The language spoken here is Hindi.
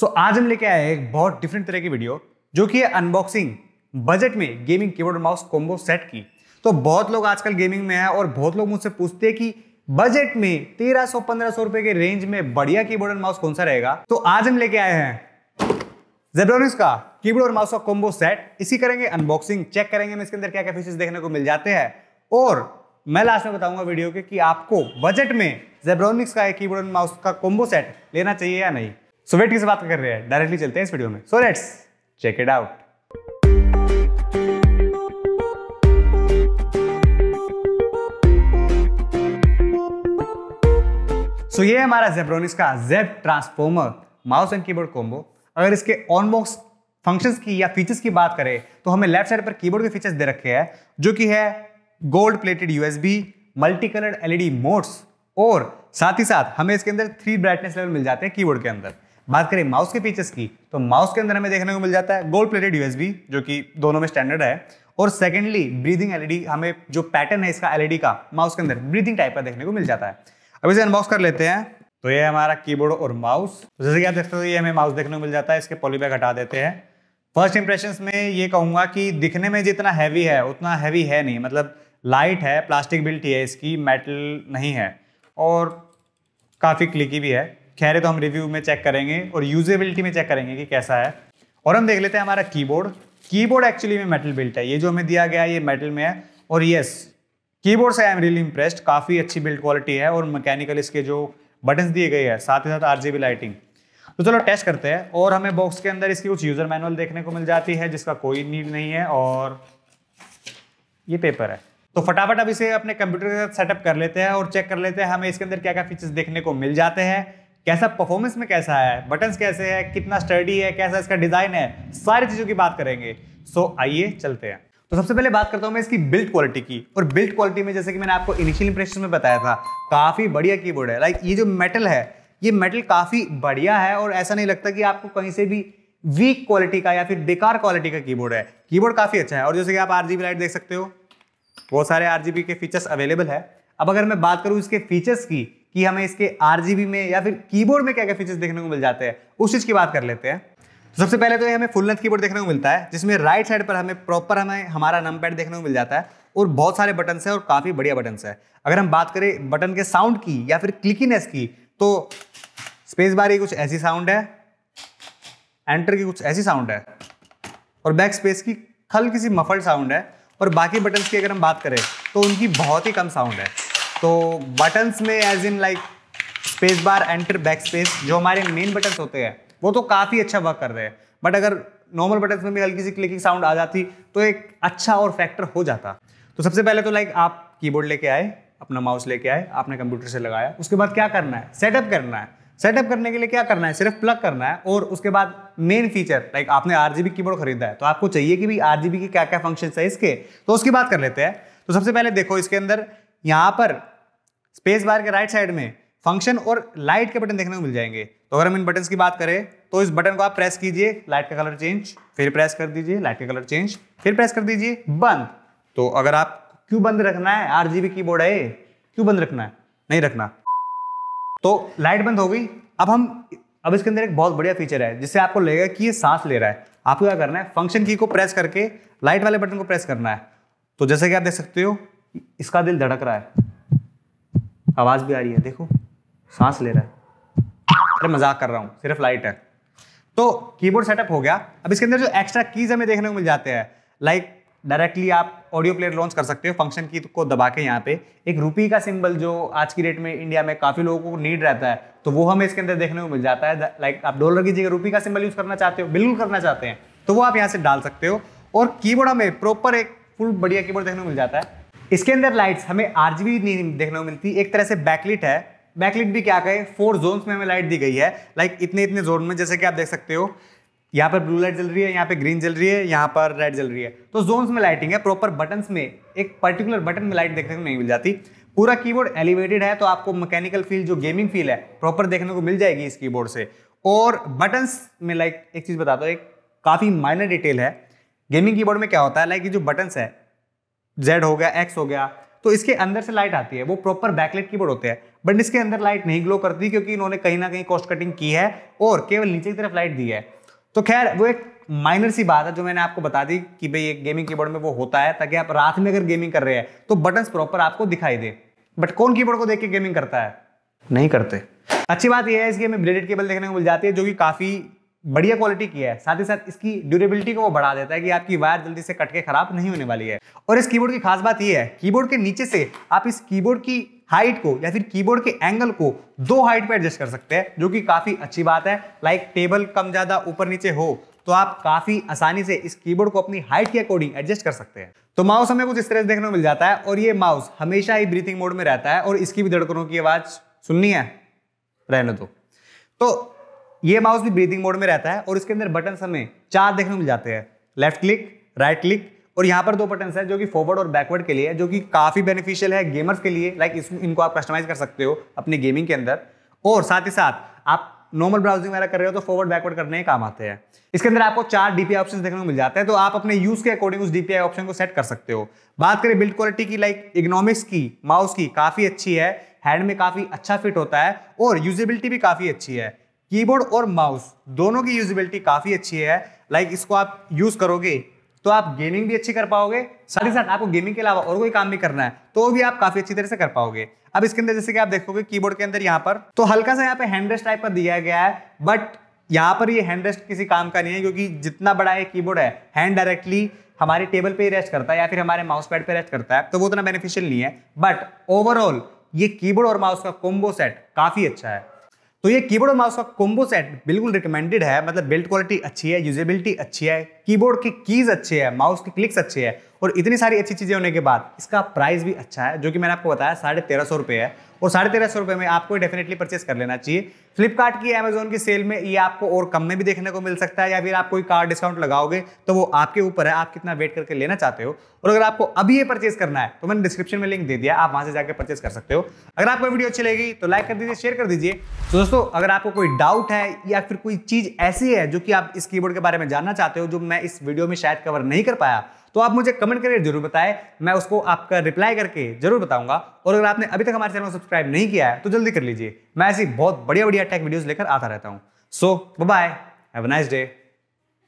सो so, आज हम लेके आए एक बहुत डिफरेंट तरह की वीडियो जो कि है अनबॉक्सिंग बजट में gaming keyboard mouse combo set की तो बहुत लोग आजकल गेमिंग में है और बहुत लोग मुझसे पूछते हैं कि बजट में तेरह सौ पंद्रह सौ रुपए के रेंज में बढ़िया कीबोर्ड और माउस कौन सा रहेगा तो आज हम लेके आए हैं जेब्रोनिस का कीबोर्ड और माउस का कॉम्बो सेट इसी करेंगे अनबॉक्सिंग चेक करेंगे इसके अंदर क्या क्या फीचर्स देखने को मिल जाते हैं और मैं लास्ट में बताऊंगा वीडियो के कि आपको बजट में जेब्रोनिक्स का कीबोर्ड और माउस का कॉम्बो सेट लेना चाहिए या नहीं सो वेट किस बात कर रहे हैं डायरेक्टली चलते हैं इस वीडियो में so let's check it out so ये हमारा जेब्रोनिस का Zeb Transformer mouse and keyboard combo अगर इसके ऑनबॉक्स फंक्शंस की या फीचर्स की बात करें तो हमें लेफ्ट साइड पर कीबोर्ड के फीचर्स दे रखे हैं जो कि है gold plated USB multi coloured LED modes और साथ ही साथ हमें इसके अंदर थ्री ब्राइटनेस लेवल मिल जाते हैं कीबोर्ड के अंदर बात करें माउस के फीचर्स की तो माउस के अंदर हमें देखने को मिल जाता है गोल्ड प्लेटेड यूएसबी जो कि दोनों में स्टैंडर्ड है और सेकेंडली ब्रीदिंग एलईडी हमें जो पैटर्न है इसका एलईडी e का माउस के अंदर ब्रीदिंग टाइप का देखने को मिल जाता है अब इसे अनबॉक्स कर लेते हैं तो ये हमारा कीबोर्ड और माउस तो जैसे कि आप देखते हो ये हमें माउस देखने को मिल जाता है इसके पॉलीबैग हटा देते हैं फर्स्ट इंप्रेशन में ये कहूंगा कि दिखने में जितना हैवी है उतना हैवी है नहीं मतलब लाइट है प्लास्टिक बिल्ट है इसकी मेटल नहीं है और काफ़ी क्लिकी भी है खैर तो हम रिव्यू में चेक करेंगे और यूजेबिलिटी में चेक करेंगे कि कैसा है और हम देख लेते हैं हमारा कीबोर्ड कीबोर्ड एक्चुअली में मेटल बिल्ट है ये जो हमें दिया गया है ये मेटल में है और येस कीबोर्ड से आई एम रियली इम्प्रेस्ड काफ़ी अच्छी बिल्ड क्वालिटी है और मैकेनिकल इसके जो बटन्स दिए गए हैं साथ ही साथ आर लाइटिंग तो चलो टेस्ट करते हैं और हमें बॉक्स के अंदर इसकी कुछ यूज़र मैनुअल देखने को मिल जाती है जिसका कोई नीड नहीं है और ये पेपर है तो फटाफट अब इसे अपने कंप्यूटर के साथ सेटअप कर लेते हैं और चेक कर लेते हैं हमें इसके अंदर क्या क्या फीचर्स देखने को मिल जाते हैं कैसा परफॉर्मेंस में कैसा है बटन्स कैसे है कितना स्टडी है कैसा इसका डिज़ाइन है सारी चीज़ों की बात करेंगे सो आइए चलते हैं तो सबसे पहले बात करता हूँ मैं इसकी बिल्ड क्वालिटी की और बिल्ड क्वालिटी में जैसे कि मैंने आपको इनिशियल इंप्रेशन में बताया था काफ़ी बढ़िया कीबोर्ड है लाइक ये जो मेटल है ये मेटल काफ़ी बढ़िया है और ऐसा नहीं लगता कि आपको कहीं से भी वीक क्वालिटी का या फिर बेकार क्वालिटी का कीबोर्ड है कीबोर्ड काफ़ी अच्छा है और जैसे कि आप आर लाइट देख सकते हो बहुत सारे आर के फीचर्स अवेलेबल है अब अगर मैं बात करूँ इसके फीचर्स की कि हमें इसके आर में या फिर कीबोर्ड में क्या क्या फीचर्स देखने को मिल जाते हैं उस चीज़ की बात कर लेते हैं सबसे पहले तो ये हमें फुल लेंथ कीबोर्ड देखने को मिलता है जिसमें राइट साइड पर हमें प्रॉपर हमें हमारा नम पैड देखने को मिल जाता है और बहुत सारे बटन्स हैं और काफ़ी बढ़िया बटन्स हैं अगर हम बात करें बटन के साउंड की या फिर क्लिकीनेस की तो स्पेस बार की कुछ ऐसी साउंड है एंटर की कुछ ऐसी साउंड है और बैक स्पेस की खल किसी मफल्ड साउंड है और बाकी बटन्स की अगर हम बात करें तो उनकी बहुत ही कम साउंड है तो बटन्स में as in like space bar enter backspace जो हमारे मेन बटन्स होते हैं वो तो काफ़ी अच्छा वर्क कर रहे हैं बट अगर नॉर्मल बटन्स में भी हल्की सी क्लिकिंग साउंड आ जाती तो एक अच्छा और फैक्टर हो जाता तो सबसे पहले तो लाइक आप कीबोर्ड लेके आए अपना माउस लेके आए आपने कंप्यूटर से लगाया उसके बाद क्या करना है सेटअप करना है सेटअप करने के लिए क्या करना है सिर्फ प्लग करना है और उसके बाद मेन फीचर लाइक आपने आर जी कीबोर्ड खरीदा है तो आपको चाहिए कि भाई आर जी के क्या क्या फंक्शन है इसके तो उसकी बात कर लेते हैं तो सबसे पहले देखो इसके अंदर यहाँ पर स्पेस बार के राइट साइड में फंक्शन और लाइट के बटन देखने को मिल जाएंगे तो अगर हम इन बटन की बात करें तो इस बटन को आप प्रेस कीजिए लाइट का कलर चेंज फिर प्रेस कर दीजिए लाइट का कलर चेंज फिर प्रेस कर दीजिए बंद तो अगर आप क्यों बंद रखना है आर जी कीबोर्ड है क्यों बंद रखना है नहीं रखना तो लाइट बंद हो गई अब हम अब इसके अंदर एक बहुत बढ़िया फीचर है जिससे आपको लगेगा कि ये सांस ले रहा है आपको क्या करना है फंक्शन की को प्रेस करके लाइट वाले बटन को प्रेस करना है तो जैसे कि आप देख सकते हो इसका दिल धड़क रहा है आवाज़ भी आ रही है देखो सांस ले रहा है अरे मजाक कर रहा हूँ सिर्फ लाइट है तो कीबोर्ड सेटअप हो गया अब इसके अंदर जो एक्स्ट्रा कीज़ हमें देखने को मिल जाते हैं लाइक डायरेक्टली आप ऑडियो प्लेयर लॉन्च कर सकते हो फंक्शन की को दबा के यहाँ पे एक रुपी का सिंबल जो आज की डेट में इंडिया में काफ़ी लोगों को नीड रहता है तो वो हमें इसके अंदर देखने को मिल जाता है लाइक आप डॉलर की जगह रुपी का सिंबल यूज़ करना चाहते हो बिल्कुल करना चाहते हैं तो वो आप यहाँ से डाल सकते हो और कीबोर्ड हमें प्रॉपर एक फुल बढ़िया कीबोर्ड देखने को मिल जाता है इसके अंदर लाइट्स हमें आरजीबी नहीं देखने को मिलती एक तरह से बैकलिट है बैकलिट भी क्या कहें फोर जोन्स में हमें लाइट दी गई है लाइक इतने इतने जोन में जैसे कि आप देख सकते हो यहाँ पर ब्लू लाइट जल रही है यहाँ पे ग्रीन जल रही है यहाँ पर रेड जल रही है तो जोन्स में लाइटिंग है प्रॉपर बटन्स में एक पर्टिकुलर बटन में लाइट देखने को नहीं मिल जाती पूरा कीबोर्ड एलिवेटेड है तो आपको मैकेनिकल फील जो गेमिंग फील है प्रॉपर देखने को मिल जाएगी इस कीबोर्ड से और बटन्स में लाइक एक चीज़ बताता हूँ एक काफ़ी माइनर डिटेल है गेमिंग कीबोर्ड में क्या होता है लाइक ये जो बटन्स है जेड हो गया एक्स हो गया तो इसके अंदर से लाइट आती है वो प्रॉपर बैकलेट कीबोर्ड होते हैं बट इसके अंदर लाइट नहीं ग्लो करती क्योंकि इन्होंने कहीं ना कहीं कॉस्ट कटिंग की है और केवल नीचे की तरफ लाइट दी है तो खैर वो एक माइनर सी बात है जो मैंने आपको बता दी कि भाई एक गेमिंग कीबोर्ड में वो होता है ताकि आप रात में अगर गेमिंग कर रहे हैं तो बटन प्रॉपर आपको दिखाई दे बट कौन कीबोर्ड को देख के गेमिंग करता है नहीं करते अच्छी बात यह है इस गेम में ब्लेडेड केबल देखने को मिल जाती है जो कि काफी बढ़िया क्वालिटी की है साथ ही साथ इसकी ड्यूरेबिलिटी को वो बढ़ा देता है कि आपकी वायर जल्दी से कट के खराब नहीं होने वाली है और इस कीबोर्ड की खास बात यह है कीबोर्ड के नीचे से आप इस कीबोर्ड की हाइट को या फिर कीबोर्ड के एंगल को दो हाइट पर एडजस्ट कर सकते हैं जो कि काफ़ी अच्छी बात है लाइक टेबल कम ज़्यादा ऊपर नीचे हो तो आप काफ़ी आसानी से इस कीबोर्ड को अपनी हाइट के अकॉर्डिंग एडजस्ट कर सकते हैं तो माउस हमें कुछ इस तरह से देखने को मिल जाता है और ये माउस हमेशा ही ब्रीथिंग मोड में रहता है और इसकी भी धड़कनों की आवाज़ सुननी है रहने दो तो ये माउस भी ब्रीदिंग मोड में रहता है और इसके अंदर बटन हमें चार देखने को मिल जाते हैं लेफ्ट क्लिक राइट क्लिक और यहाँ पर दो बटन है जो कि फॉरवर्ड और बैकवर्ड के लिए जो कि काफ़ी बेनिफिशियल है गेमर्स के लिए लाइक इस इनको आप कस्टमाइज कर सकते हो अपने गेमिंग के अंदर और साथ ही साथ आप नॉर्मल ब्राउजिंग वगैरह कर रहे हो तो फॉरवर्ड बैकवर्ड करने काम आते हैं इसके अंदर आपको चार डीपीआई ऑप्शन देखने को मिल जाते हैं तो आप अपने यूज के अकॉर्डिंग उस डीपीआई ऑप्शन को सेट कर सकते हो बात करें बिल्ड क्वालिटी की लाइक इकोनॉमिक्स की माउस की काफ़ी अच्छी है हैंड में काफ़ी अच्छा फिट होता है और यूजेबिलिटी भी काफ़ी अच्छी है कीबोर्ड और माउस दोनों की यूजिबिलिटी काफ़ी अच्छी है लाइक इसको आप यूज़ करोगे तो आप गेमिंग भी अच्छी कर पाओगे साथ ही साथ आपको गेमिंग के अलावा और कोई काम भी करना है तो वो भी आप काफ़ी अच्छी तरह से कर पाओगे अब इसके अंदर जैसे कि आप देखोगे कीबोर्ड के अंदर यहाँ पर तो हल्का सा यहाँ पे रेस्ट टाइप का दिया गया है बट यहाँ पर ये रेस्ट किसी काम का नहीं है क्योंकि जितना बड़ा ये कीबोर्ड है हैंड डायरेक्टली हमारे टेबल पे ही रेस्ट करता है या फिर हमारे माउस पैड पे रेस्ट करता है तो वो उतना बेनिफिशियल नहीं है बट ओवरऑल ये कीबोर्ड और माउस का कोम्बो सेट काफ़ी अच्छा है तो ये कीबोर्ड और माउस का कोम्बो सेट बिल्कुल रिकमेंडेड है मतलब बिल्ड क्वालिटी अच्छी है यूजेबिलिटी अच्छी है कीबोर्ड के कीज अच्छे है माउस के क्लिक्स अच्छे है और इतनी सारी अच्छी चीज़ें होने के बाद इसका प्राइस भी अच्छा है जो कि मैंने आपको बताया साढ़े तेरह सौ रुपये है और साढ़े तेरह सौ रुपये में आपको डेफिनेटली परचेस कर लेना चाहिए फ्लिपकार्ट की अमेजोन की सेल में ये आपको और कम में भी देखने को मिल सकता है या फिर आप कोई कार्ड डिस्काउंट लगाओगे तो वो आपके ऊपर है आप कितना वेट करके लेना चाहते हो और अगर आपको अभी ये परचेस करना है तो मैंने डिस्क्रिप्शन में लिंक दे दिया आप वहां से जाकर परचेस कर सकते हो अगर आपको वीडियो अच्छी लगेगी तो लाइक कर दीजिए शेयर कर दीजिए तो दोस्तों अगर आपको कोई डाउट है या फिर कोई चीज़ ऐसी है जो कि आप इस कीबोर्ड के बारे में जानना चाहते हो जो मैं मैं इस वीडियो में शायद कवर नहीं कर पाया तो आप मुझे कमेंट करके जरूर बताएं मैं उसको आपका रिप्लाई करके जरूर बताऊंगा और अगर आपने अभी तक हमारे चैनल को सब्सक्राइब नहीं किया है तो जल्दी कर लीजिए मैं ऐसी बहुत बढ़िया बढ़िया टेक वीडियोस लेकर आता रहता हूँ so bye have nice day